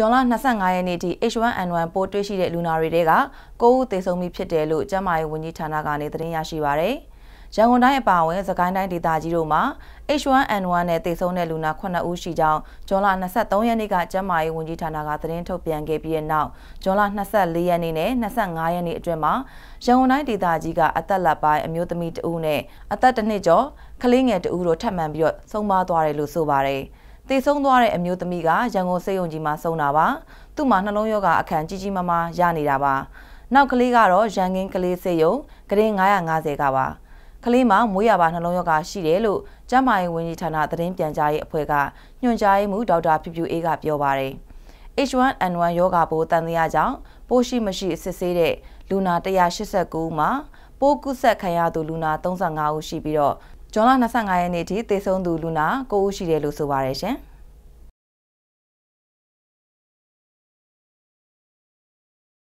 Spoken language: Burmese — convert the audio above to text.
ဇွန်လ25ရက်နေ့ထိ H1N1 ပိုးတွေ့ရှိတဲ့လူနာတွေထဲက9ဦးသေဆုံးပြီးဖြစ်တယ်လို့ကျန်းမာရေးဝန်ကြီးဌာနကနေသတင်းရရှိပါရယ်။ရန်ကုန်တိုင်းအပါအဝင်စကိုင်းတိုင်းဒေသကြီးတို့မှာ H1N1 နဲ့သေဆုံးတဲ့လူနာ9ဦးရှိကြောင်းဇွန်လ23ရက်နေ့ကကျန်းမာရေးဝန်ကြီးဌာနကသတင်းထုတ်ပြန်ခဲ့ပြီးတဲ့နောက်ဇွန်လ24ရက်နေ့နဲ့25ရက်နေ့အတွင်းမှာရန်ကုန်တိုင်းဒေသကြီးကအသက်လက်ပိုင်းအမျိုးသမီးတဦးနဲ့အသက်တစ်နှစ်ကျော်ကလေးငယ်တဦးတို့ထပ်မံပြီးတော့ဆုံးပါသွားတယ်လို့ဆိုပါရယ်။သေဆုံးသွားတဲ့အမျိုးသမီးကရန်ကုန်စေယုံကြီးမှာဆုံးတာပါသူ့မှာနှလုံးရောဂါအခန့်ကြီးကြီးမားမားရနေတာပါနောက်ကလေးကတော့ရန်ကင်းကလေးစေယုံကရင်950ကပါကလေးမှာမွေးရပါနှလုံးရောဂါရှိတယ်လို့ကျန်းမာရေးဝန်ကြီးဌာနသတင်းပြန်ကြားရေးအဖွဲ့ကညွှန်ကြားရေးမှူးဒေါက်တာဖြူဖြူအေးကပြောပါတယ် H1N1 ရောဂါပိုးတန်တရားကြောင့်ပိုးရှိမရှိစစ်ဆေးတဲ့လူနာ189ဦးမှာပိုးကူးစက်ခံရသူလူနာ35ဦးရှိပြီးတော့ဂျွန်လ25ရက်နေ့ထိသေဆုံးသူလူနာ9ဦးရှိတယ်လို့ဆိုပါရရှင်။